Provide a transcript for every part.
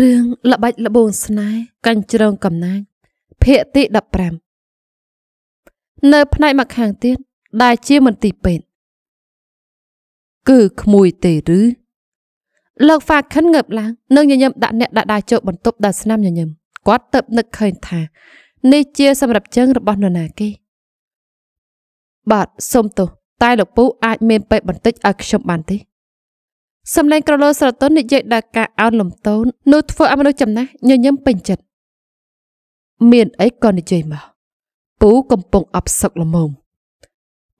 រឿងល្បិចល្បូងស្នេហ៍កាញ់ជ្រងកំណាចភាគទី15នៅផ្នែកមកខាងទៀតដែលជាមន្ទីរពេទ្យគឺក្មួយទេឬលោក Fakin ងើបឡើងនឹងញញឹមដាក់អ្នកដាក់ដាចុះបន្ទប់ដល់ស្នាមញញឹមគាត់ទៅនឹកឃើញថានេះជាសម្រាប់ជើងរបស់នរណាគេបាទសូមទោសតែលោកពូអាចមានពេកបន្តិចឲ្យខ្ញុំបានទេសម្លេងក្រលោស្រទន់និយាយដល់ការអោនលំទោននោះធ្វើឲ្យមនុស្សចំណាស់ញញឹមពេញចិត្តមានអីក៏និយាយមកពូកំពុងអបសឹកល្មម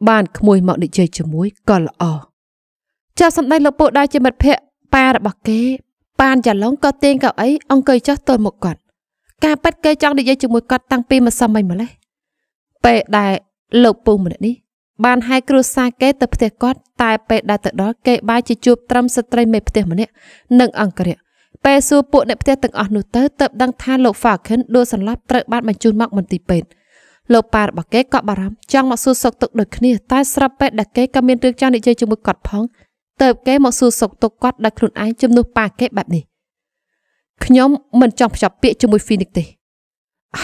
បានក្មួយមកនិយាយជាមួយក៏ល្អចៅសំដែងលោកពូដែរជាមិត្តភក្តិប៉ារបស់គេប៉ានចាឡុងក៏ទាញកៅអីអង្គុយចុះទល់មុខគាត់ការប៉ັດគេចង់ និយាយជាមួយគាត់តាំងពីម្សិលមិញម្លេះពេលដែលលោកពូម្នាក់នេះបានហែគ្រួសារគេទៅផ្ទះគាត់តែពេលដែលទៅដល់គេបាយជាជួបត្រឹមស្ត្រីមេផ្ទះម្នាក់និងអង្គរៈពេលសួរពួកអ្នកផ្ទះទាំងអស់នោះទៅទើបដឹងថាលោក Falcon ដួលសន្លប់ត្រូវបានបញ្ជូនមកមន្ទីរពេទ្យលោកប៉ារបស់គេក៏បារម្ភចង់មកសួរសុខទុក្ខដូចគ្នាតែស្រាប់ពេលដែលគេក៏មានរឿងចង់និយាយជាមួយគាត់ផងទៅគេមកសួរសុខទុក្ខគាត់ដោយខ្លួនឯងជំនួសប៉ាគេបែបនេះខ្ញុំមិនចង់ភ្ជាប់ពាក្យជាមួយ Phoenix ទេ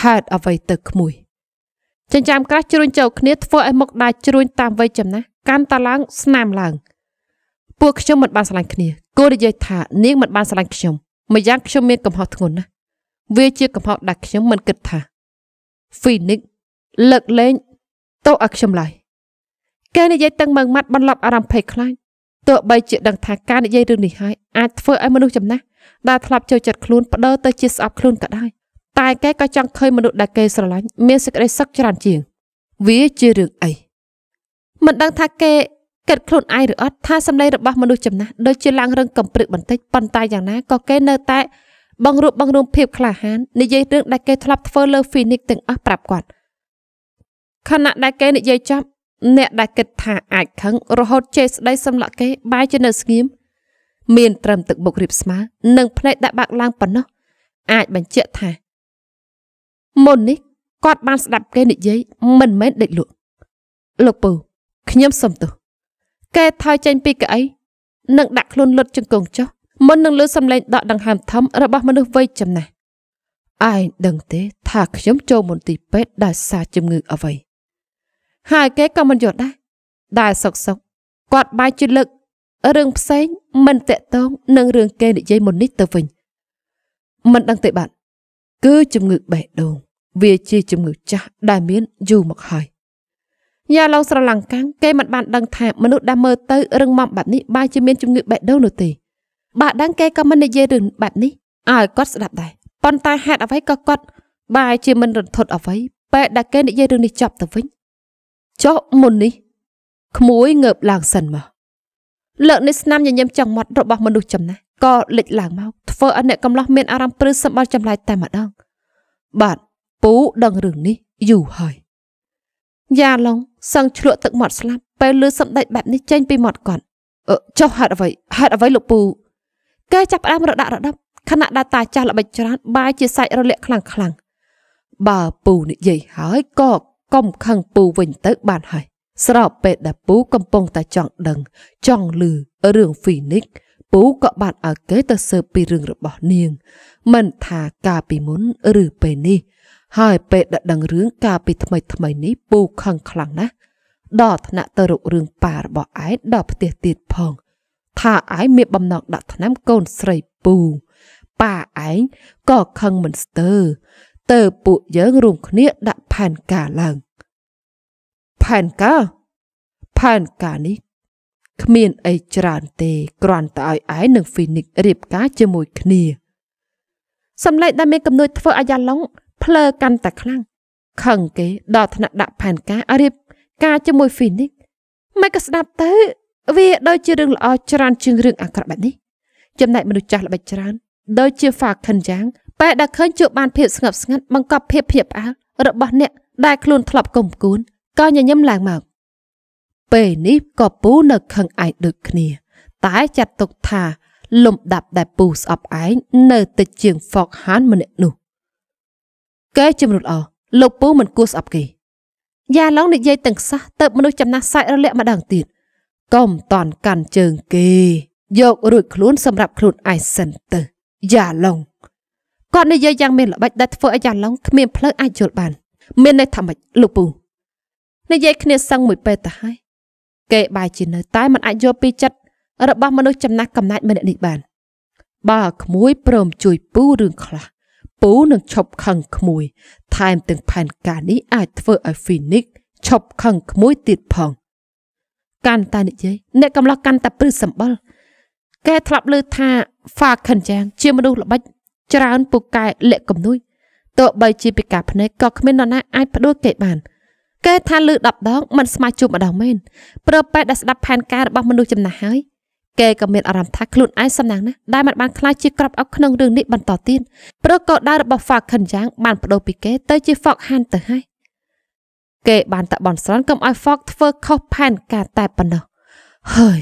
ហេតុអ្វីទៅក្មួយចិញ្ចាមក្រាស់ជ្រួញចូលគ្នាធ្វើឲ្យមុខដាច់ជ្រួញតាមវ័យចំណាស់កាន់តែឡើងស្នាមឡើងពួកខ្ញុំមិនបានស្រឡាញ់គ្នាគូនិយាយថានាងមិនបានស្រឡាញ់ខ្ញុំម្យ៉ាងខ្ញុំមានកំហុសធ្ងន់ណាស់វាជាកំហុសដែលខ្ញុំមិនគិតថា Phoenix លើកលែងតោឲ្យខ្ញុំឡើយគេនិយាយទាំងមើងម៉ាត់បន្លប់អារម្មណ៍ភ័យខ្លាចទោះបីជាដឹងថាការនិយាយរឿងនេះហើយអាចធ្វើឲ្យមនុស្សចំណាស់ដែលធ្លាប់ចូលចិត្តខ្លួនបដិទៅជាស្អប់ខ្លួនក៏ដោយតែគេក៏ចង់ឃើញមនុស្សដែលគេស្រឡាញ់មានសេចក្តីសុខច្រើនជាងវាជារឿងអីមិនដឹងថាគេកិតខ្លួនឯងឬអត់ថាសម្លេងរបស់មនុស្សចំណាស់ដូចជាឡើងរឹងកំព្រឹកបន្តិចប៉ុន្តែយ៉ាងណាក៏គេនៅតែ បង្រួបបង្រួមភាពក្លាហាននិយាយរឿងដែលគេធ្លាប់ធ្វើលើ Phoenix ទាំងអស់ប្រាប់គាត់ខណៈដែលគេនិយាយចប់អ្នកដែលគិតថាអាចខឹងរហូតចេះស្ដីសម្លាក់គេបែរជានៅស្ងៀមមានត្រឹមទឹកមុខរៀបស្មើនិងភ្នែកដាក់បាក់ឡើងប៉ុណ្ណោះអាចបញ្ជាក់ថាមុននេះគាត់បានស្ដាប់គេនិយាយមិនមែនដេកលក់លោកពូខ្ញុំសុំទោសគេថយចេញពីកៅអីនិងដាក់ខ្លួនលុតជង្គង់ចុះមុននឹងលើសំឡេងដកដង្ហើមធំរបស់មនុស្សវ័យចំណាស់ឯងដឹងទេថាខ្ញុំចូលមន្ទីរពេទ្យដោយសារជំងឺអ្វីហើយគេក៏មិនយល់ដែរដែលសុកសុកគាត់បាយជិតលើករឿងផ្សេងមិនតាក់ទងនឹងរឿងគេនិយាយមុននេះទៅវិញមិនដឹងទេបាទគឺជំងឺបេះដូងវាជាជំងឺចាស់ដែលមានយូរមកហើយយ៉ាឡុងស្រឡាំងកាំងគេមិនបានដឹងថាមនុស្សដែលមើលទៅរឹងមាំបែបនេះបែរជាមានជំងឺបេះដូងនោះទេបើដឹងគេក៏មិននិយាយរឿងបែបនេះឲ្យគាត់ស្ដាប់ដែរប៉ុន្តែហេតុអ្វីក៏គាត់បែរជាមិនរន្ធត់អ្វីពេលដែលគេនិយាយរឿងនេះចប់ទៅវិញចុះមុននេះក្មួយងើបឡើងសិនមកលើកនេះស្នាមញញឹមចង់មាត់របស់មនុស្សចំណាស់ក៏លេចឡើងមកធ្វើឲ្យអ្នកកំឡោះមានអារម្មណ៍ព្រឺសម្បល់ចម្លែកតែម្ដងបាទពូដឹងរឿងនេះយូរហើយយ៉ាឡុងសឹងឆ្លក់ទឹកមាត់ស្លាប់ពេលលឺសម្ដេចបែបនេះចេញពីមាត់គាត់អឺចុះហេតុអ្វីហេតុអ្វីលោកពូកែចាប់ផ្ដើមរដាក់រដាប់ខណៈដែលតាចាស់ល្បិចច្រើនបាយជាសាច់រលាក់ខ្លាំងខ្លាំងបើពូនិយាយហើយក៏កុំខឹងពូវិញទៅ បានហើយស្របពេលដែលពូ កំពុងតែចង់ដឹង ចង់ឮរឿង Phoenix ពូក៏បានឲ្យគេទៅស៊ើបពីរឿងរបស់នាង មិនថាកាលពីមុនឬពេលនេះហើយពេលដែលដឹងរឿងកាលពីថ្មី ថ្មីនេះពូខឹងខ្លាំងណាស់ដល់ថ្នាក់ទៅរករឿងប៉ារបស់ឯងដល់ផ្ទះទៀតផងថាឯងមានបំណងដាក់ថ្នាំកូនស្រីពូប៉ាឯងក៏ខឹងមិនស្ទើរទៅពួកយើងរួមគ្នាដាក់ផែនការឡើងផែនការផែនការនេះគ្មានអីច្រើនទេគ្រាន់តែឲ្យឯងនិង Phoenix រៀបការជាមួយគ្នាសម្លេចដែលមានកំនួយធ្វើអាយ៉ាឡុងភ្លើកាន់តែខ្លាំងខឹងគេដល់ថ្នាក់ដាក់ផែនការរៀបការជាមួយ Phoenix មិនក៏ស្ដាប់ទៅ វាដូចជារឿងល្អច្រើនជាងរឿងអាក្រក់បែបនេះចំណែកមនុស្សចាស់ល្បិចច្រើនដូចជា Falcon យ៉ាងពេលដែលឃើញជួបបានភាពស្ងប់ស្ងាត់បង្កប់ភាពភ្ញាក់ផ្អើលរបស់អ្នក ដែលខ្លួនធ្លាប់កុំគួនក៏ញញឹមឡើងមកពេលនេះក៏ពូនៅខឹងឯងដូចគ្នា តែចាត់ទុកថា លំដាប់ដែលពូស្អប់ឯងនៅតិចជាង Falcon ម្នាក់នោះគេជាមនុស្សល្អលោកពូមិនគួរស្អប់គេយ៉ាឡុងនិយាយទាំងសះទៅមនុស្សចំណាស់សាច់រលាក់ម្ដងទៀតកុំតន់កាន់ជើងគេ យករួចខ្លួនសម្រាប់ខ្លួនឯងសិនទៅយ៉ាឡុងគាត់និយាយយ៉ាងមានល្បិចដែលធ្វើឲ្យយ៉ាឡុងគ្មានផ្លូវអាចយល់បានមានន័យថាម៉េចលោកពូនិយាយគ្នាសឹងមួយពេលទៅហើយគេបែរជានៅតែមិនអាចយល់ពីចិត្តរបស់មនុស្សចំណាស់កំណាច់ម្នាក់នេះបាន បើក្មួយព្រម ជួយពូរឿងខ្លះពូនឹងឈប់ខឹងក្មួយ ថែមទាំងផែនការនេះអាចធ្វើឲ្យ Phoenix ឈប់ខឹងក្មួយទៀតផងកាន់តែនិយាយអ្នកកំឡោះកាន់តែព្រឹសសម្បល់កែធ្លាប់លើថា Falcon យ៉ាង ជាមនុស្សល្បិច ច្រើនពូកែលាក់គំនួយទោះបីជាពីការភ្នែកក៏គ្មាននរណាអាចផ្ដួលគេបានកែថាលើ10ដងមិនស្មើជួបម្ដងមែនប្រពែដែលស្ដាប់ផែនការរបស់មនុស្សចំណាស់ហើយគេក៏មានអារម្មណ៍ថាខ្លួនឯងសំណាងណាស់ដែលមិនបានខ្លាចជាក្របអុកក្នុងរឿងនេះបន្តទៀតព្រោះកោដៅរបស់ Falcon យ៉ាងបានបដូរពីគេទៅជា Falcon ទៅហើយគេបានតបន់ស្រន់កុំឲ្យ Falk ធ្វើខុសផែនការតែប៉ុណ្ណោះហើយ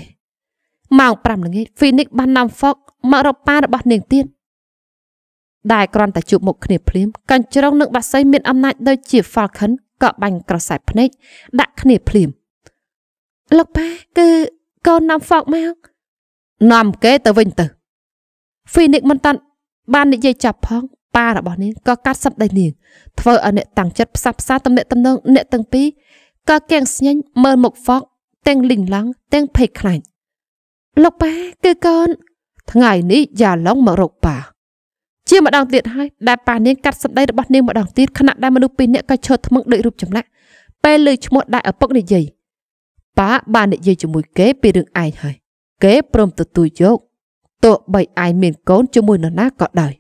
ម៉ោង5ល្ងាច Phoenix បាននាំ Falk មករកប៉ារបស់នាងទៀតដែលគ្រាន់តែជួបមុខគ្នាភ្លាមកញ្ជ្រងនឹងបាសីមានអំណាចដូចជា Falcon ក៏បាញ់ក្រសែភ្នែកដាក់គ្នាភ្លាមលោកប៉ាគឺកូននាំ Falk មកនាំគេទៅវិញទៅ Phoenix មិនតាន់បាននិយាយចាប់ផងប៉ារបស់នាងក៏កាត់សម្ដីនាងធ្វើឲ្យអ្នកតាំងចិត្តផ្សះផ្សាតំណែងតំណងអ្នកទាំងពីរក៏កៀងស្ញាញ់មើលមុខហ្វុកទាំងលិញឡង់ទាំងភ័យខ្លាចលោកប៉ាគឺកូនថ្ងៃនេះយ៉ាឡុងមករកប៉ាជាម្ដងទៀតហើយដែលប៉ានាងកាត់សម្ដីរបស់នាងម្ដងទៀតខណៈដែលមនុស្សពីរនាក់ក៏ឈរថ្មឹងដូចរូបចម្លាក់ពេលលើឈ្មោះដែលឪពុកនិយាយប៉ាបាននិយាយជាមួយគេពីរឿងឯងហើយគេព្រមទទួលយកទោះបីឯងមានកូនជាមួយនរណាក៏ដោយ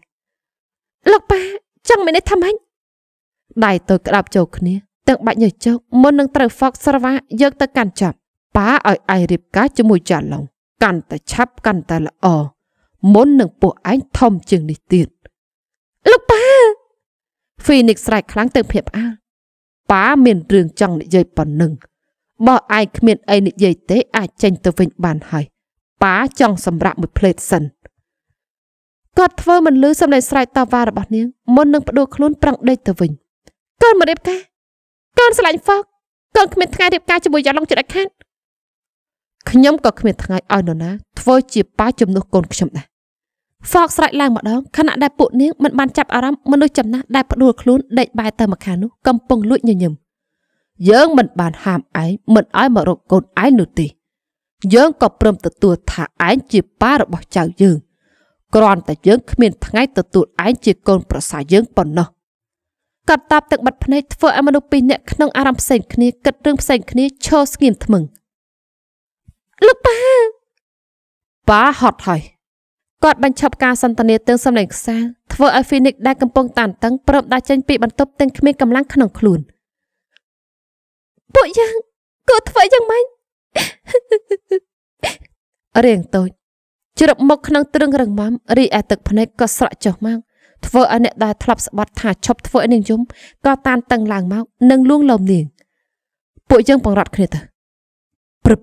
លោកប៉ាចង់មាននេះថាម៉េចដៃទៅក្តាប់ចូលគ្នាទាំងបាច់ញើសចុកមុននឹងត្រូវហ្វុកស្រវាយកទៅកាន់ចាប់ប៉ាឲ្យឯងរៀបការជាមួយចាឡុងកាន់តែឆាប់កាន់តែល្អមុននឹងពួកឯងធំជាងនេះទៀតលោកប៉ា Phoenix ស្រែកខ្លាំងទៅភាពអាប៉ាមានរឿងចង់និយាយប៉ុណ្ណឹងបើឯងគ្មានអីនិយាយទេអាចចេញ ទៅវិញបានហើយប៉ាចង់សម្រាប់មួយភ្លេតសិនគាត់ធ្វើមិនលឺសំឡេងស្រែកតវ៉ារបស់នាងមុននឹងផ្ដួលខ្លួន ប្រឹងដេកទៅវិញកូនមករៀបការកូនស្រឡាញ់ហ្វុកកូនគ្មានថ្ងៃរៀបការជាមួយយ៉ាឡុងចិត្តអាខាតខ្ញុំក៏គ្មានថ្ងៃឲ្យនរណា ធ្វើជាប៉ាជំនួសកូនខ្ញុំដែរហ្វុកស្រែកឡើងម្ដងខណៈដែលពួកនាងមិនបានចាប់អារម្មណ៍មនុស្សចំណាស់ដែលផ្ដួលខ្លួនដេកបែរទៅម្ខាងនោះកំពុងលួចញញឹមយើងមិនបាន ហាមឯងមិនឲ្យមករកកូនឯងនោះទេយើងក៏ព្រមទទួលថាឯងជាប៉ារបស់ចៅយើងគ្រាន់តែយើងគ្មានថ្ងៃទទួលឯងជាកូនប្រសាយើងប៉ុណ្ណោះកាត់តាបទឹកបាត់ភ្នែកធ្វើឲ្យមនុស្សពីរនាក់ក្នុងអារម្មណ៍ផ្សេងគ្នាគិតរឿងផ្សេងគ្នាឈរស្ងៀមថ្มึงលោកប៉ាប៉ាហត់ហើយគាត់បញ្ឈប់ការសន្ទនាទើងសំឡេងខ្សាធ្វើឲ្យ Phoenix ដែលកំពុងតានតឹងព្រមដាច់ចេញពីបន្ទប់ទាំងគ្មានកម្លាំងក្នុងខ្លួនពួកយើងគាត់ធ្វើយ៉ាងម៉េចរាងតូចជ្រឹបមុខក្នុងទ្រឹងរឹងមាំរីឯទឹកភ្នែកក៏ស្រក់ចុះមកធ្វើឲ្យអ្នកដែលធ្លាប់ស្បត់ថាឈប់ធ្វើឲ្យនាងយំក៏តានតឹងឡើងមកនិងលួងលោមនាងពួកយើងបង្រត់គ្នាទៅព្រឹប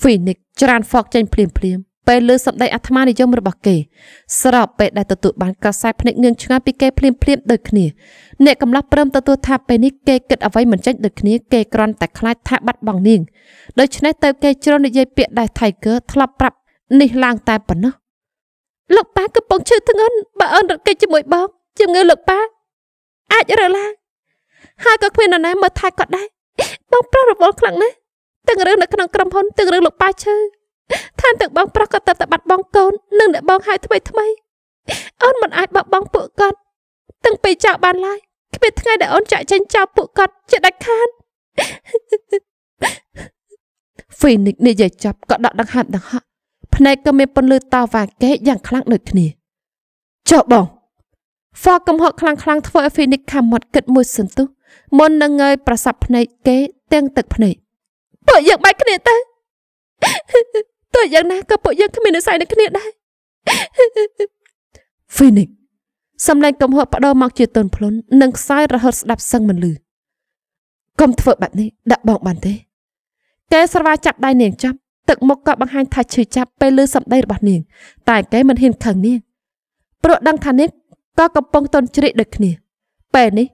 Phoenix ច្រានហ្វកចេញភ្លាមភ្លាមពេលលើសម្ដីអាត្មានិយមរបស់គេស្របពេលដែលទទួលបានក្រសែភ្នែកងឿងឆ្ងាយពីគេភ្លាមភ្លាមដូចគ្នាអ្នកកំឡោះព្រមទទួលថាពេលនេះគេគិតអ្វីមិនចេញដូចគ្នាគេគ្រាន់តែខ្លាចថាបាត់បង់នាងដូច្នេះទៅគេជ្រុលនិយាយពាក្យដែល Tiger ធ្លាប់ប្រាប់នេះឡើងតែប៉ុណ្ណោះលោកប៉ាកំពុងឈឺធ្ងន់បើអូនរត់គេចជាមួយបងជំងឺលោកប៉ាអាចរើឡើងហើយក៏គ្មាននរណាមើលថែគាត់ដែរបងប្រុសរវល់ខ្លាំងណាស់ទាំងរឿងនៅក្នុងក្រុមហ៊ុនទាំងរឿងលោកប៉ាឈឺថែមទាំងបងប្រុសក៏ទៅតែបាត់បងកូននិងអ្នកបងហៅថ្មីថ្មីអូនមិនអាចបោះបង់ពួកគាត់ទាំងពេលចោលបានឡើយគ្មានថ្ងៃដែលអូនចាក់ចេញចោលពួកគាត់ជាដាច់ខាតហ្វីនិកនិយាយចប់ក៏ដកដង្ហើមដង្ហក់ភ្នែកក៏មានពន្លឺតវ៉ាកេយ៉ាងខ្លាំងដូចគ្នាចុះបងហ្វកំហកខ្លាំងខ្លាំងធ្វើឲ្យហ្វីនិកខំមាត់គិតមួយសន្ទុះមុននឹងងើយប្រសាប់ភ្នែកគេទាំងទឹកភ្នែកពួកយើងបែកគ្នាទៅទោះយ៉ាងណាក៏ពួកយើងគ្មាននិស្ស័យនឹងគ្នាដែរ Phoenix សំឡេងកំហក់បដោមកជាតូនភ្លុននិងខ្សែរហូតស្ដាប់សឹងមិនឮកុំធ្វើបែបនេះដាក់បងបានទេកែស្រវាចាប់ដៃនាងចាប់ទឹកមុខក៏បង្ហាញថាឈឺចាប់ពេលឮសម្ដីរបស់នាងតែកែមិនហ៊ានខឹងនាងព្រោះដឹងថានាងក៏កំពុងតន់ជ្រេកដូចគ្នាពេលនេះ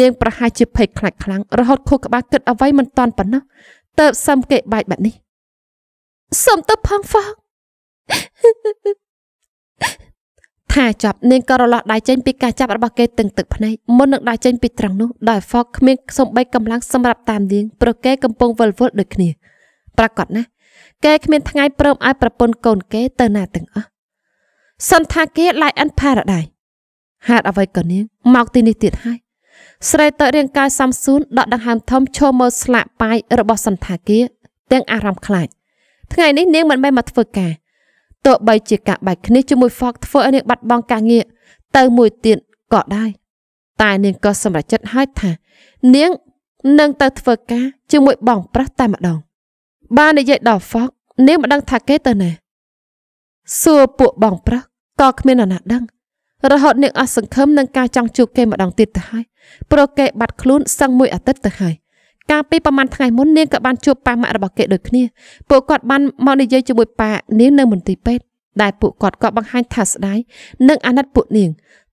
នាងប្រហែលជាភ័យខ្លាចខ្លាំងរហូតខួរក្បាលគិតអ្វីមិនតាន់ប៉ុណ្ណោះតើបសឹមគេបែកបែបនេះសុំទៅផង់ផង់ថាចប់នាងក៏រលាស់ដៃចេញពីការចាប់របស់គេទាំងទឹកភ្នែកមុននឹងដៃចេញពីត្រង់នោះដោយហ្វកគ្មានសំបីកម្លាំងសម្រាប់តាមនាងប្រគេកំពុងវល់វល់ដូចគ្នា ប្រកបណាស់គេគ្មានថ្ងៃព្រមឲ្យប្រពន្ធកូនគេទៅណាទាំងអស់សន្តាគារ Lion Paradise ហេតុអ្វីក៏នាងមកទីនេះទៀតហើយស្រីតើរាងកាយសំសួនដកដង្ហើមធំឈោមើលស្លាកបាយរបស់សន្តាគារទាំងអារម្មណ៍ខ្លាចថ្ងៃនេះនាងមិនមែនមកធ្វើការទោះបីជាការបែកគ្នាជាមួយ Fox ធ្វើឲ្យនាងបាត់បង់ការងារទៅមួយទៀតក៏ដែរតែនាងក៏សម្រេចចិត្តហើយថា នាងនឹងទៅធ្វើការជាមួយបងប្រុសតែម្ដង បាននិយាយដល់ Fox នាងមិនដឹងថាគេទៅណាសួរពួកបងប្រុសក៏គ្មាននរណាដឹងរហូតនាងអស់សង្ឃឹមនឹងការចង់ជួបគេម្ដងទៀតទៅហើយព្រោះគេបាត់ខ្លួនសឹងមួយអាទិត្យទៅហើយកាលពីប្រហែលថ្ងៃមុននាងក៏បានជួបប៉ាម៉ាក់របស់គេដូចគ្នាពួកគាត់បានមកនិយាយជាមួយប៉ានាងនៅមន្ទីរពេទ្យដែលពួកគាត់ក៏បង្ហាញថាស្ដាយនិងអាណិតពួកនាង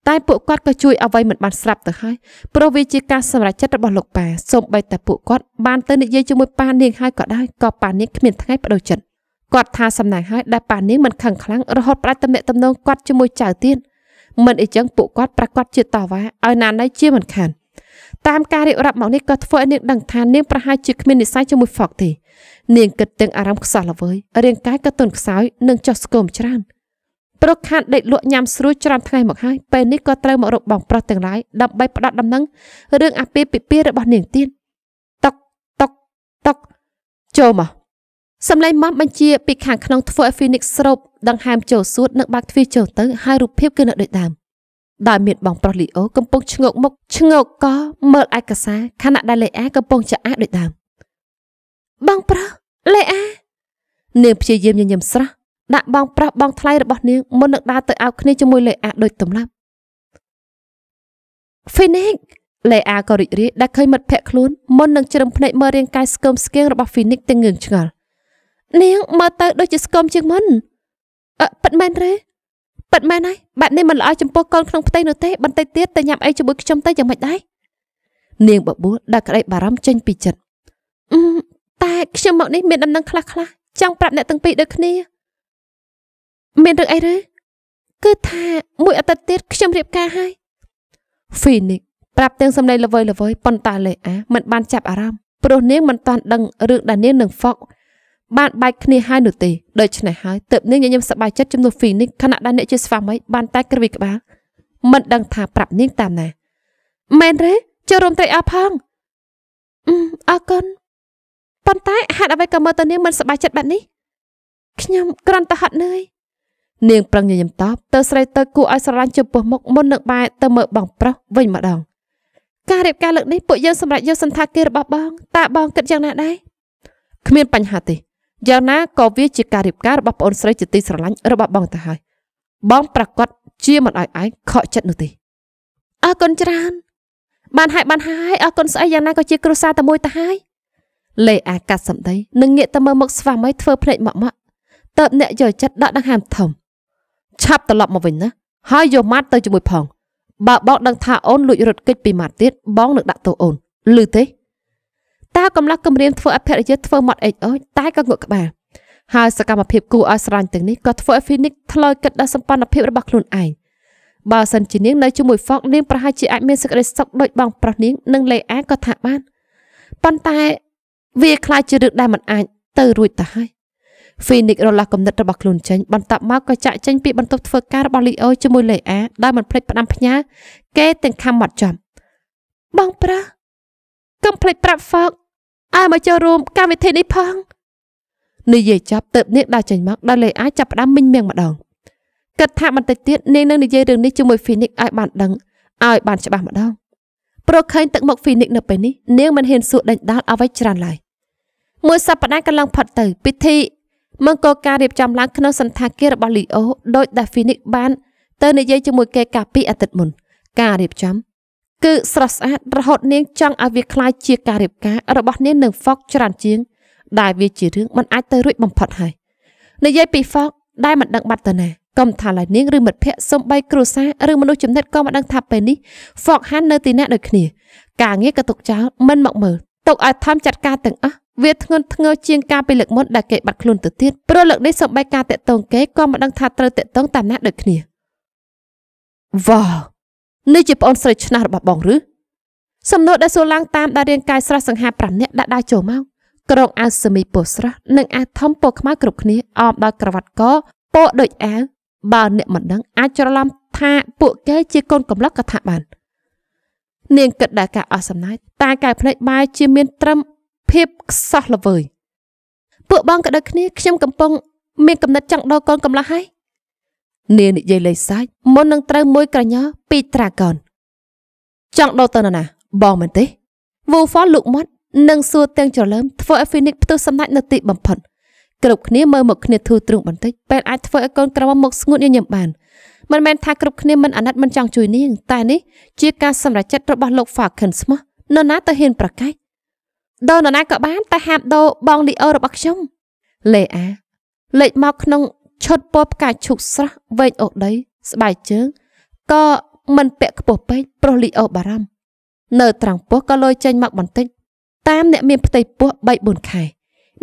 តែពួកគាត់ក៏ជួយអ្វីមិនបានស្រាប់ទៅហើយព្រោះវាជាការសម្រេចចិត្តរបស់លោកប៉ាសូម្បីតែពួកគាត់បានទៅនិយាយជាមួយប៉ានាងហើយក៏ដែរក៏ប៉ានាងគ្មានថ្ងៃបដូរចិត្តគាត់ថាសំណែងហើយដែលប៉ានាងមិនខឹងខ្លាំងរហូតផ្ដាច់តំណែងគាត់ជាមួយចៅទៀតមិនអីចឹងពួកគាត់ប្រកាសជាតវ៉ាឲ្យណានៃជាមិនខានតាមការរៀបរាប់មកនេះក៏ធ្វើឲ្យនាងដឹងថានាងប្រហែលជាគ្មាននិស្ស័យជាមួយហ្វុកទេនាងគិតទាំងអារម្មណ៍ខ្សោះល្វើយរាងកាយក៏ទន់ខ្សោយនិងចុះស្គមច្រើនប្រកខានដេកលក់ញ៉ាំស្រួលច្រើនថ្ងៃមកហើយពេលនេះក៏ត្រូវមករកបងប្រុសទាំងឡាយដើម្បីផ្ដាត់ដំណឹងរឿងអាពាហ៍ពិពាហ៍របស់នាងទៀតតុកតុកតុកចូលមកសំឡេងម៉មបញ្ជាពីខាងក្នុងធ្វើឲ្យ Phoenix ស្រូបដង្ហើមចូលសួតនិងបាក់ទ្វារចូលទៅហើយរូបភាពគឺនៅដូចដើមដោយមានបងប្រុសលីអូកំពុងឆ្ងោកមុខឆ្ងោកកមើលឯកសារខណៈដែលលេអាកំពុងចាអាដូចដើមបងប្រុសលេអានាងព្យាយាមញញឹមស្រស់ ដាក់បងប្រុសបងថ្លៃរបស់នាង មុននឹងដើរទៅអោបគ្នាជាមួយលេអាដូចទំលាប់ Phoenix លេអាក៏រីករាយដែលឃើញមិត្តភក្តិខ្លួនមុននឹងជ្រឹមភ្នែកមើលរាងកាយស្គមស្គៀងរបស់ Phoenix ទាំងងឿងឆ្ងល់នាងមើលទៅដូចជាស្គមជាងមុនអឺពិតមែនទេពិតមែនហើយបែបនេះមិនល្អចំពោះកូនក្នុងផ្ទៃនោះទេបន្តិចទៀតទៅញ៉ាំអីជាមួយខ្ញុំទៅយ៉ាងម៉េចដែរនាងបបួល ដាក់ក្តីបារម្ភចេញពីចិត្តតែខ្ញុំមកនេះមានដំណឹងខ្លះខ្លះចង់ប្រាប់អ្នកទាំងពីរដូចគ្នាមានរឿងអីឬគឺថាមួយអាទិត្យទៀតខ្ញុំរៀបការហើយ Phoenix ប្រាប់ទាំងសំឡេងល្វើយល្វើយប៉ុន្តែលេអាមិនបានចាប់អារម្មណ៍ព្រោះនាងមិនទាន់ដឹងរឿងដែលនាងនឹងហ្វុកបានបែកគ្នាហើយនោះទេដូច្នេះហើយទើបនាងញញឹមសប្បាយចិត្តជំនួសហ្វីនិកខណៈដែលអ្នកជាស្វាមីបានតែក្រវីក្បាលមិនដឹងថាប្រាប់នាងតាមណាមែនទេចូលរួមត្រីអស់ផងអរគុណប៉ុន្តែហេតុអ្វីក៏មើលទៅនាងមិនសប្បាយចិត្តបែបនេះខ្ញុំគ្រាន់តែហត់នឿយនាងប្រឹងញញឹមតបទៅស្រីទៅគួរឲ្យស្រឡាញ់ចំពោះមុខមុននឹងបែរទៅមើលបងប្រុសវិញម្ដងការរៀបការលើកនេះពួកយើងសម្រាប់យកសន្តាគាររបស់បងតើបងគិតយ៉ាងណាដែរគ្មានបញ្ហាទេយ៉ាងណាក៏វាជាការរៀបការរបស់ប្អូនស្រីជាទីស្រឡាញ់របស់បងទៅហើយបងប្រកាសជាមិនឲ្យឯងខកចិត្តនោះទេអរគុណច្រើន បានហើយបានហើយអរគុណស្អីយ៉ាងណាក៏ជាគ្រួសារតែមួយទៅហើយលេអាកាសសម្ដីនឹងងាកទៅមើលមុខស្វាមីធ្វើភ្នែកម៉ាក់ម៉ាក់តើបអ្នកយកចិត្តដាក់ដង្ហើមធំឆាប់ត្រឡប់មកវិញណាហើយយកម៉ាត់ទៅជាមួយផងបើបងដឹងថាអូនលួចរត់គេចពីម៉ាត់ទៀតបងនឹងដាក់ទោសអូនឮទេតាកំឡោះគម្រាមធ្វើអភិរិយធ្វើម៉ត់អេចអូចតែក៏ងក់ក្បាលហើយសកម្មភាពគួរឲ្យស្រាញ់ទាំងនេះក៏ធ្វើឲ្យ Phoenix ថ្លើយគិតដល់សម្ព័ន្ធភាពរបស់ខ្លួនឯងបើសិនជានាងនៅជាមួយ Fox នាងប្រហែលជាអាច មានសេចក្តីសុខដូចបងប្រុសនាងនិងលេអាក៏ថាបានប៉ុន្តែវាខ្លាចជារឿងដែលមិនអាចទៅរួចទៅហើយ Phoenix រលាស់គំនិតរបស់ខ្លួនចេញបន្ទាប់មកក៏ចាក់ចេញពីបន្ទប់ធ្វើការរបស់ Leo ជាមួយលេអាដែលមិនភ្លេចផ្ដាំផ្ញើគេទាំងខំមកចំបងប្រុសកុំភ្លេចប្រាប់ហ្វឹកឲ្យមកចូលរួមកម្មវិធីនេះផងនិយាយចប់ទៅនាងដើរចេញមកដល់លេអាចាប់ផ្ដើមមិញមៀងម្ដងគិតថាបន្តិចទៀតនាងនឹងនិយាយរឿងនេះជាមួយ Phoenix ឲ្យបានដឹងឲ្យបានច្បាស់ម្ដងព្រោះឃើញទឹកមុខ Phoenix នៅពេលនេះនាងមិនហ៊ានសួរដេញដាល់អ្វីច្រើនឡើយមួយសប្ដាហ៍កន្លងផុតទៅ ពិធីមង្គលការរៀបចំឡើងក្នុងសន្តាគាររបស់លីអូដោយដែល Phoenix បាន ទៅនិយាយជាមួយគេកាលពីអាទិត្យមុនការរៀបចំគឺស្រស់ស្អាតរហូតនាងចង់ឲ្យវាคล้ายជាការរៀបការរបស់នាងនឹងហ្វុកច្រើនជាង ដែលវាជារឿងមិនអាចទៅរួចបំផុតហើយនិយាយពីហ្វុកដែលមិនដឹងបាត់ទៅណាកុំថាឡើយនាងឬមិត្តភ័ក្តិសំបីគ្រួសារឬមនុស្សចំណិតក៏មិនដឹងថាពេលនេះហ្វុកហាន់នៅទីណាដូចគ្នា ការងារក៏ទុកចោលមិនមកមើលទុកឲ្យថំចាត់ការទាំងអស់វាធ្ងន់ធ្ងរជាងការពីលើកមុនដែលគេបាត់ខ្លួនទៅទៀតព្រោះលើកនេះសំបីការតាក់ទងគេក៏មិនដឹងថាត្រូវតាក់ទងតាមណាដូចគ្នាវ៉ានេះជាប្អូនស្រីឆ្នះរបស់បងឬសំណួរដែលសូឡាំងតាមដែលរាងកាយស្រស់សង្ហា5នាក់ដាក់ដាវចូលមកក្រងអាវសមីពោស្រស់ និង អាវធំពណ៌ខ្មៅគ្រប់គ្នាអមដោយក្រវ៉ាត់កពោដូចអាវបើអ្នកមិនដឹងអាចច្រឡំថាពួកគេជាកូនកំឡុកក៏ថាបាននាងគិតដល់ការអស់សំណាយតាកែភ្នែកបាយជាមានត្រឹមភាពខ្សោះល្វើយពួកបងក៏ដូចគ្នាខ្ញុំកំពុងមានកំណត់ចង់ដកកូនកំឡុកហើយនាងនិយាយលេខសាច់មុននឹងត្រូវមួយក្រញ៉ពីត្រាកោនចង់ដូរទៅណា បងមែនទេវូហ្វលលុកមាត់និងសួរទាំងច្រឡំធ្វើឲ្យ Phoenix ផ្ទុះសំណាច់នៅទីបំផុតគ្រប់គ្នាមើលមកគ្នាធូរទ្រង់បន្តិចពេលអាចធ្វើឲ្យកូនក្រមុំមកស្ងួតញញឹមបានមិនមែនថាគ្រប់គ្នាមិនអាណិតមិនចង់ជួយនាងតែនេះជាការសម្រេចចិត្តរបស់លោក Falcon ស្មោះនរណាទៅហ៊ានប្រកែកដូរនរណាក៏បានតែហាមដូរបងលីអូរបស់ខ្ញុំលេអាលេចមកក្នុងឈុតពណ៌ផ្កាឈូកស្រស់វែងអូសដីស្បែកជើងក៏មិនពាក់ខ្ពស់ពេកប្រុសលីអូបារម្ភនៅត្រង់ពោះក៏លយចេញមកបន្តិចតាមអ្នកមានផ្ទៃពោះ3 4ខែ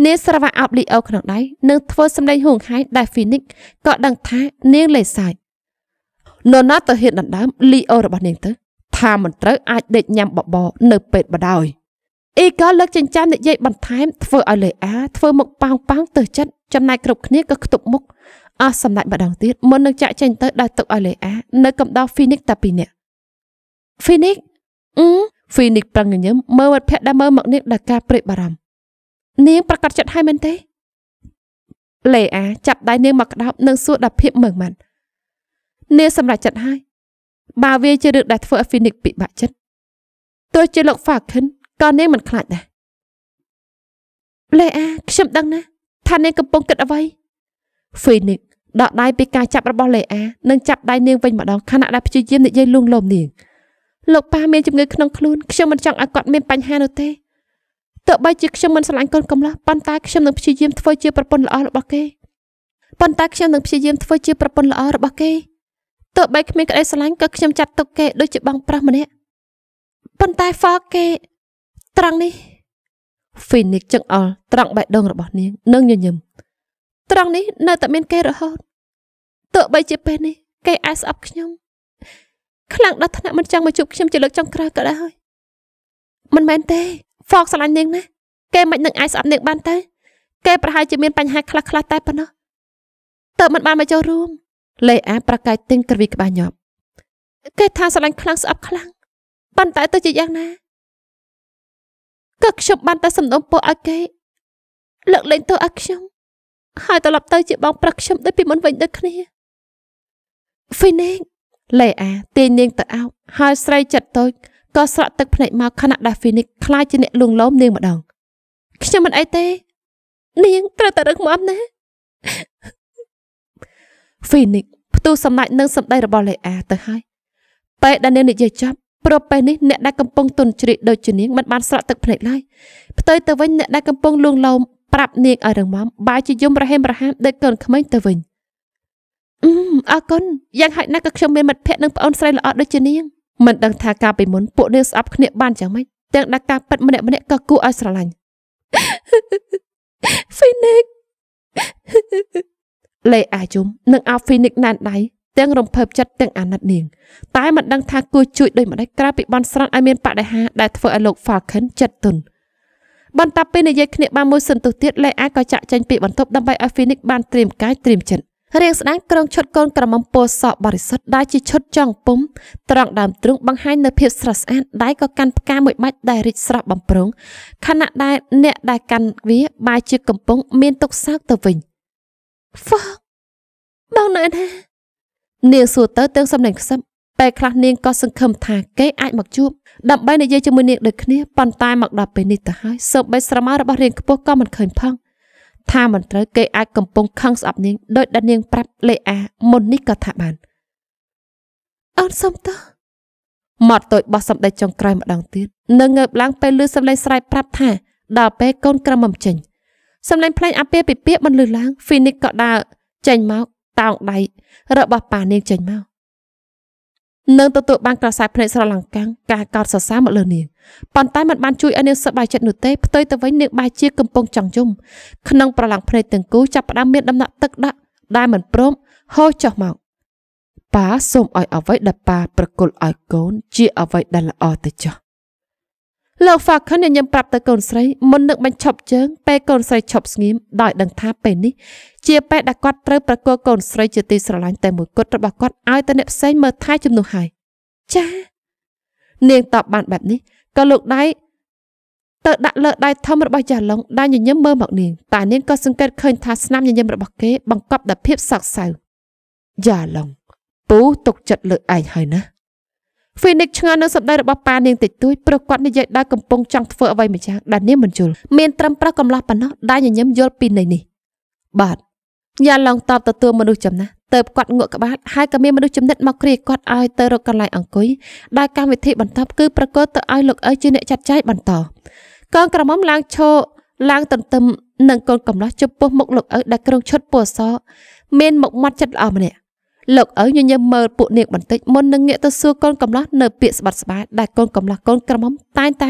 នាងស្រវ៉ាអប់លីអូក្នុងដៃនឹងធ្វើសម្លេងហួងហែងដែល Phoenix ក៏ដឹងថានាងលេសាចនរណាទៅហ៊ានដណ្ដើមលីអូរបស់នាងទៅថាមិនត្រូវអាចដេកញ៉ាំបបរនៅពេទ្យបដ ாய் អ៊ីក៏លើកចិញ្ចើមនិយាយបន្ថែមធ្វើឲ្យលេអាធ្វើមុខប៉ោងប៉ោងទៅចិត្តចំណែកគ្រប់គ្នាក៏ខ្ទប់មុខអស់សម្ដេចម្ដងទៀតមុននឹងចាក់ចេញទៅដោយទុកឲ្យលេអានៅកំដរ Phoenix តែពីរនាក់ Phoenix អឺ Phoenix ប្រឹងញញឹមមើលវត្តភ័ក្រដែលមើលមកនាងដោយការព្រួយបារម្ភនាង ប្រកាសចិត្តឲ្យមែនទេលេអាចាប់ដៃនាងមកក្តោបនិងសួរដល់ភាពមើងម៉ាត់នាងសម្រេចចិត្តឲ្យបើវាជារឿងដែលធ្វើឲ្យ Phoenix ពិបាកចិត្តទោះជាលោក Falcon ក៏នាងមិនខ្លាចដែរលេអាខ្ញុំដឹងណាថានាងកំពុងគិតអ្វីហ្វីនិកដកដៃពីការចាប់របស់លេអានិងចាប់ដៃនាងវិញម្ដងខណៈដែលព្យាយាមនិយាយលួងលោមនាងលោកប៉ាមានជំងឺក្នុងខ្លួនខ្ញុំមិនចង់ឲ្យគាត់មានបញ្ហានោះទេទោះបីជាខ្ញុំមិនស្រឡាញ់កូនកំឡោះប៉ុន្តែខ្ញុំនឹងព្យាយាមធ្វើជាប្រពន្ធល្អរបស់គេប៉ុន្តែខ្ញុំនឹងព្យាយាមធ្វើជាប្រពន្ធល្អរបស់គេទោះបីគ្មានក្តីស្រឡាញ់ក៏ខ្ញុំចាត់ទុកគេដូចជាបងប្រុសម្នាក់ប៉ុន្តែហ្វកគេត្រង់នេះ Phoenix ចង្អុលត្រង់បេះដូងរបស់នាងនឹងញញឹមត្រង់នេះនៅតែមានគេរហូតទោះបីជាពេលនេះ គេអាចស្អប់ខ្ញុំខ្លាំងដល់ថ្នាក់មិនចង់មកជួបខ្ញុំជាលើកចុងក្រោយក៏ដែរមិនមែនទេ Fox ស្រឡាញ់នាងណាគេមិននឹងអាចស្អប់នាងបានទៅគេប្រហែលជាមានបញ្ហាខ្លះៗតែប៉ុណ្ណោះតើមិនបានមកចូលរួមលេអាប្រកាយទិញក្រវីក្បាលញាប់ គេ ថាស្រឡាញ់ខ្លាំងស្អប់ខ្លាំងប៉ុន្តែទៅជាយ៉ាងណាក៏ខ្ញុំបានតែសំដុំពោះឲ្យគេលើកលែងទោសឲ្យខ្ញុំហើយត្រឡប់ទៅជាបងប្រាក់ខ្ញុំដូចពីមុនវិញដូចគ្នា Phoenix លេអាទាញនាងទៅអោបហើយស្រីចិត្តតូចក៏ស្រក់ទឹកភ្នែកមកខណៈដែល Phoenix ខ្លាចជាអ្នកលួងលោមនាងម្ដងខ្ញុំមិនអីទេនាងត្រូវតែរឹកមាំណា Phoenix ផ្ទុះសម្លាច់នឹងសម្ដីរបស់លេអាទៅហើយពេលដែលនាងនិយាយចប់ប្រពៃនេះអ្នកដែលកំពុងទុនជ្រៀកដូចជានាងមិនបានស្រក់ទឹកភ្នែកឡើយផ្ទុយទៅវិញអ្នកដែលកំពុងលួងលោមប្រាប់នាងឲ្យរងមមបែរជាយំរហេមរហាមដូចកូនក្មេងទៅវិញអឺអរគុណយ៉ាងហោចណាស់ក៏ខ្ញុំមានមិត្តភ័ក្តិនិងប្អូនស្រីល្អដូចជានាងមិនដឹងថាការពីមុនពួកនាងស្អប់គ្នាបានយ៉ាងម៉េចទាំងដាក់ការប៉ັດម្នាក់ម្នាក់ក៏គួរឲ្យស្រឡាញ់ Phoenix លេអាយំនិងអា Phoenix ណែនដៃទាំងរំភើបចិត្តទាំងអាណិតនាង តែមិនដឹងថាគួរជួយដូចម្ដេចក្រៅពីបន់ស្រន់ឲ្យមានបដិហាដែលធ្វើឲ្យលោក Falcon ចិត្តទន់បន្ទាប់ពីនិយាយគ្នាបានមួយសន្ទុះទៀតលេអាក៏ចាក់ចេញពីបន្ទប់ដើម្បីឲ្យ Phoenix បានត្រៀមកាយត្រៀមចិត្តរៀងស្ដែងក្រុងឈុតកូនក្រមុំពោសក់បរិសុទ្ធដែលជាឈុតចង់ពុំត្រង់ដើមទ្រូងបង្ហាញនៅភាពស្រស់ស្អាតដៃក៏កាន់ផ្កាមួយបាច់ដែលរីកស្រស់បំព្រងខណៈដែលអ្នក ដែលកាន់វាបែរជា កំពុងមានទុកសោកទៅវិញហ្វបងណែណានាងសួរទៅទាំងសំឡេងខ្សឹបពេលខ្លះនាងក៏សង្ឃឹមថាគេអាចមកជួបដើម្បីនិយាយជាមួយនាងដូចគ្នាប៉ុន្តែមកដល់ពេលនេះទៅហើយសូម្បីស្រមោលរបស់រៀងខ្ពស់ក៏មិនឃើញផង ថាមិនត្រូវគេអាចកំពុងខឹងស្អប់នាងដោយដែលនាងប្រាប់លេអាមុននេះក៏ថាបានអូនសុំតោះមាត់តូចបោះសម្ដេចចុងក្រោយម្ដងទៀតនៅងើបឡើងពេលលឺសំឡេងស្រែកប្រាប់ថា ដល់ពេលកូនក្រមុំចេញសំឡេងភ្លេងអាពាពិពាកមិនលឺឡើងហ្វីនិកក៏ដើរចេញមកតោងដៃរបស់ប៉ានាងចេញមកនឹងទទួលបានក្រសែភ្នែកស្រឡង្កាំងការកោតសរសើរមកលើនាងប៉ុន្តែមិនបានជួយឲ្យនាងសប្បាយចិត្តនោះទេផ្ទុយទៅវិញនាងបែរជាកំពុងចង់យំក្នុងប្រឡងភ្នែកទាំងគូចាប់ផ្ដើមមានដំណាក់ទឹកដាក់ដែលមិនព្រមហូរចុះមកប៉ាសូមឲ្យអ្វីដែលប៉ាប្រគល់ឲ្យកូនជាអ្វីដែលល្អទៅចុះលោក Falcon ញញឹមប្រាប់ទៅកូនស្រីមុននឹងបញ្ឈប់ជើងពេលកូនស្រីឈប់ស្ងៀមដោយដឹងថាពេលនេះជាពេលដែលគាត់ត្រូវប្រគល់កូនស្រីជាទីស្រឡាញ់តែមួយគត់របស់គាត់ឲ្យទៅអ្នកផ្សេងមើលថែជំនួសហើយចា នាងតបបានបែបនេះក៏លោកដៃទៅដាក់លើដៃធំរបស់ចាស់ឡុងដែលញញឹមមើលមកនាងតែនាងក៏សង្កេតឃើញថាស្នាមញញឹមរបស់គេបង្កប់ដោយភាពសោកសៅយ៉ាឡុងពូទុកចិត្តលើឯងហើយណា Phoenix ឆ្ងល់នៅសម្ដីរបស់ប៉ានាងតិចតួចព្រោះគាត់និយាយដោយកំពុងចង់ធ្វើអ្វីម្យ៉ាងដែលនាងមិនយល់មានត្រឹមប្រុសកំឡោះប៉ុណ្ណោះដែលញញឹមយល់ពីនៃនេះបាទយ៉ាឡងតបទទួលមនុស្សចំណាស់ទៅគាត់ងក់ក្បាលហើយក៏មានមនុស្សចំណិតមកគ្រាគាត់ឲ្យទៅរកកន្លែងអង្គុយដែលកម្មវិធីបន្តគឺប្រកល់ទៅឲ្យលោកអើជាអ្នកចាត់ចែងបន្ត កងក្រមុំឡើងឈោឡើងទន្ទឹមនឹងកូនកំឡោះចំពោះមុខលោកអើដែលក្រុងឈុតពណ៌សមានមុខមាត់ចិត្តល្អម្នាក់លោកឪញញឹមមើលពួកនាងបន្តិចមុននឹងងាកទៅសួរកូនកំឡោះនៅពាក្យស្បាត់ស្បាដែលកូនកំឡោះកូនក្រមុំតែងតែ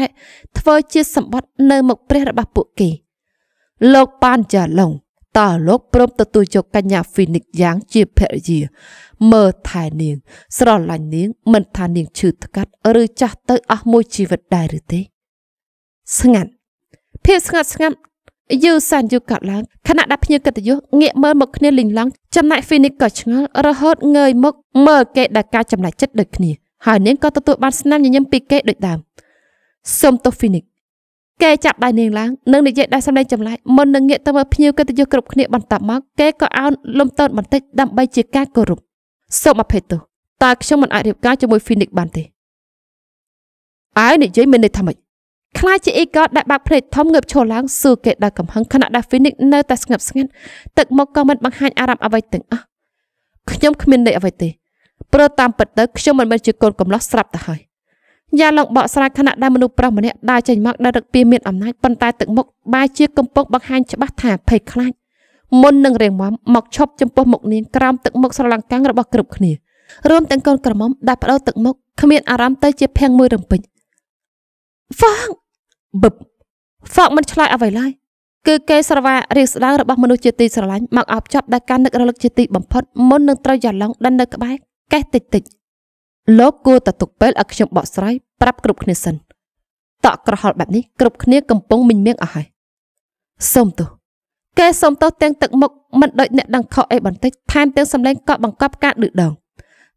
ធ្វើជាសម្បត្តិនៅមុខព្រះរបស់ពួកគេ លោកប៉ានចាឡុងតើលោកព្រមទទួលយកកញ្ញាហ្វីនិកយ៉ាងជាភរិយាមើលថែនាង ស្រឡាញ់នាង មិនថានាងឈឺថ្កាត់ឬចាស់ទៅអស់មួយជីវិតដែរឬទេស្ងាត់ភាពស្ងាត់ស្ងាត់យូសានយូកើតឡើងខណៈដែលភ្ញៀវកិត្តិយសងាកមើលមកគ្នាលិញឡង់ចំណែក Phoenix ក៏ឆ្ងល់រហូតងើយមកមើលគេដែលការចម្លែកចិត្តដូចគ្នាហើយនាងក៏ទទួលបានស្នាមញញឹមពីគេដូចដើមសូមទោស Phoenix គេចាប់ដៃនាងឡើងនិងនិយាយដោយសម្ដែងចម្លែកមុននឹងងាកទៅមើលភ្ញៀវកិត្តិយសគ្រប់គ្នាបន្តមក គេក៏អោនលំទោនបន្តិចដើម្បីជាការគោរពសូមអភ័យទោសតើខ្ញុំមិនអាចរៀបការជាមួយ Phoenix បានទេអើនិយាយមានន័យថាម៉េចខ្លាចជាអ៊ីកតដែលបាក់ភ្នែកធំងើបឈរឡើងសួរគេដោយកំហឹងខណៈដែល Phoenix នៅតែស្ងប់ស្ងាត់ទឹកមុខក៏មិនបង្ហាញអារម្មណ៍អ្វីទាំងអស់ខ្ញុំគ្មានន័យអ្វីទេព្រោះតាមពិតទៅខ្ញុំមិនមែនជាកូនកំលោះស្រាប់ទៅហើយយ៉ាឡុងបកស្រាយខណៈដែលមនុស្សប្រុសម្នាក់ដើរចេញមកដោយរឹកពីមានអំណាចប៉ុន្តែទឹកមុខបែរជាកំពុងបង្ហាញច្បាស់ថាភ័យខ្លាចមុននឹងរៀងមាំមកឈប់ចំពោះមុខនាងក្រោមទឹកមុខស្រឡាំងកាំងរបស់គ្រប់គ្នារួមទាំងកូនក្រមុំដែលបដូរទឹកមុខគ្មានអារម្មណ៍ទៅជាភាំងមួយរំពេចហ្វាងបឹបហ្វកមិនឆ្លើយអ្វីឡើយគឺគេស្រវារៀងស្ដៅរបស់មនុស្សជាទីស្រឡាញ់មកអបចាប់ដោយការនឹករលឹកជាទីបំផុតមុននឹងត្រូវយ៉ាឡងដិននៅក្បែរកេះតិចតិចលោកគួរតែទុកពេលឲ្យខ្ញុំបកស្រាយប្រាប់គ្រប់គ្នាសិន តក់ក្រហល់បែបនេះគ្រប់គ្នាកំពុងមិញមៀងអស់ហើយសូមទោសគេសូមទោសទាំងទឹកមុខមិនដូចអ្នកដឹងខកអីបន្តិចថែមទាំងសម្លេងកក់បង្កប់ការឌឺដង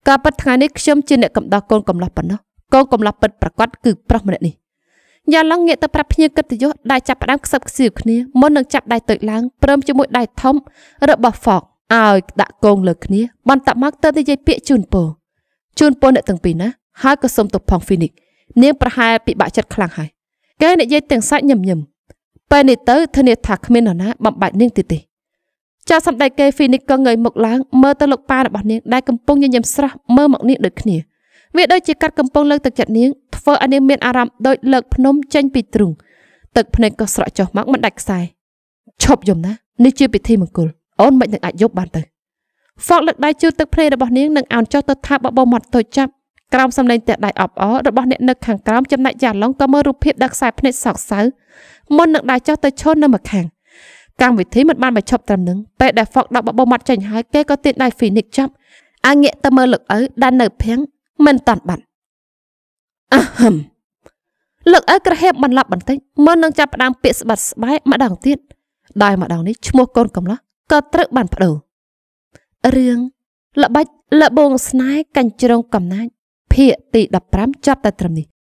ក៏ប៉ុតថ្ងៃនេះខ្ញុំជាអ្នកកំដោះកូនកំឡោះប៉ុណ្ណោះកូនកំឡោះពិតប្រកបគឺប្រុសម្នាក់នេះយ៉ាឡុងងាកទៅប្រាប់ភ្ញៀវកិត្តិយសដែលចាប់ផ្ដើមខ្សឹបខ្សៀវគ្នាមុននឹងចាប់ដៃតូចឡើងព្រមជាមួយដៃធំរបស់ហ្វុកឲ្យដាក់កងលើគ្នាបន្តមកទៅនិយាយពាក្យជូនពរជូនពរអ្នកទាំងពីរណាហើយក៏សុំទោសផងហ្វីនិកនាងប្រហែលពិបាកចិត្តខ្លាំងហើយគេនិយាយទាំងសាច់ញឹមញឹមពេលនេះទៅធានាថាគ្មាននរណាបំបាច់នាងទៀតទេចាសម្ដេចគេហ្វីនិកក៏ងើយមុខឡើងមើលទៅលោកប៉ារបស់នាងដែលកំពុងញញឹមស្រស់មើលមកនាងដូចគ្នាវាដូចជាកាត់កំពង់លើកទឹកចិត្តនាងធ្វើឲ្យនាងមានអារម្មណ៍ដូចលើកភ្នំចេញពីទ្រូងទឹកភ្នែកក៏ស្រក់ចុះមកមិនដាច់ខ្សែឈប់យំណានេះជាពិធីមង្គលអូនមិននឹងអាចយប់បានទៅហ្វកលើកដៃជូតទឹកភ្នែករបស់នាងនិងអោនចុះទៅថាបបោមាត់តូចចាប់ក្រោមសម្លេងតែដៃអបអររបស់អ្នកនៅខាងក្រោមចំណែកយ៉ាឡុងក៏មើលរូបភាពដាក់ខ្សែភ្នែកសោកសៅមុននឹងដៃចុះទៅឈរនៅម្ខាងកម្មវិធីមិនបានបញ្ឈប់ត្រឹមនឹងពេលដែលហ្វកដាក់បបោមាត់ចេញហើយគេក៏ទាញដៃ Phoenix ចាប់អាងាកទៅមើលលោកឪដែលនៅភាំងមិនតាន់បាត់អហឹមលើកឲ្យក្រហេបបន្លប់បន្តិចមុននឹងចាប់ផ្ដើមពាក្យស្បាត់ស្បែកម្ដងទៀតដោយម្ដងនេះឈ្មោះកូនកំឡោះក៏ត្រូវបានបដូររឿងល្បិចលបងស្នេហ៍កញ្ជ្រងកំណាចភាគទី15ចប់តែត្រឹមនេះ